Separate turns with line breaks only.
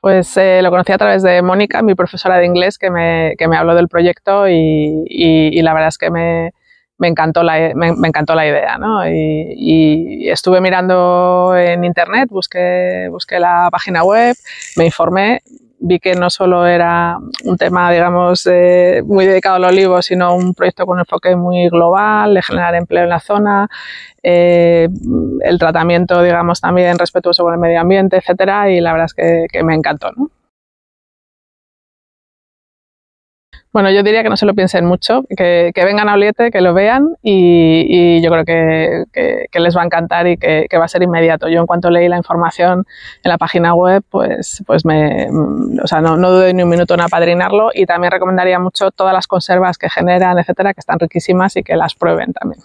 Pues eh, lo conocí a través de Mónica, mi profesora de inglés, que me, que me habló del proyecto y, la verdad es que me,
encantó, la, me, encantó la idea. ¿no? Y, y, estuve mirando en internet, busqué, busqué la página web, me informé vi que no solo era un tema, digamos, muy dedicado al olivo, sino un proyecto con un enfoque muy global, de generar empleo en la zona, eh, el tratamiento, digamos,
también respetuoso con el medio ambiente, etcétera, y la verdad es que, que me encantó, ¿no? Bueno, yo diría que no se lo piensen mucho, que, que vengan a Oliete,
que lo vean y, yo creo que, les va a encantar y que, va a ser inmediato. Yo en cuanto leí la información en la página web, pues, pues me, mm, o sea, no, no dudé ni un minuto en apadrinarlo y también recomendaría mucho todas las conservas que generan, etcétera, que están riquísimas y que las prueben también.